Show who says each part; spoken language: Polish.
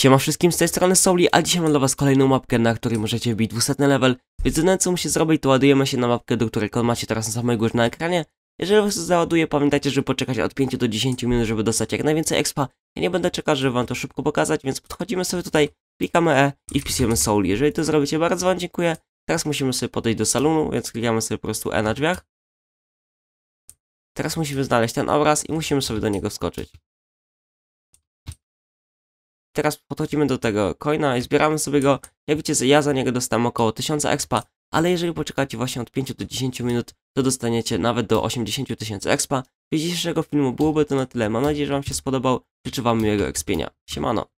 Speaker 1: Siema wszystkim, z tej strony Soli, a dzisiaj mam dla was kolejną mapkę, na której możecie wbić 200 level, więc jedyne co musi zrobić to ładujemy się na mapkę, do której macie teraz na samej górze na ekranie. Jeżeli was załaduje, pamiętajcie, żeby poczekać od 5 do 10 minut, żeby dostać jak najwięcej expa. Ja nie będę czekał, żeby wam to szybko pokazać, więc podchodzimy sobie tutaj, klikamy E i wpisujemy Soli. Jeżeli to zrobicie, bardzo wam dziękuję. Teraz musimy sobie podejść do salonu, więc klikamy sobie po prostu E na drzwiach. Teraz musimy znaleźć ten obraz i musimy sobie do niego skoczyć teraz podchodzimy do tego coina i zbieramy sobie go. Jak widzicie, ja za niego dostałem około 1000 expa, ale jeżeli poczekacie właśnie od 5 do 10 minut, to dostaniecie nawet do 80 tysięcy expa. Z dzisiejszego filmu byłoby to na tyle. Mam nadzieję, że Wam się spodobał. Życzę Wam miłego ekspienia. Siemano.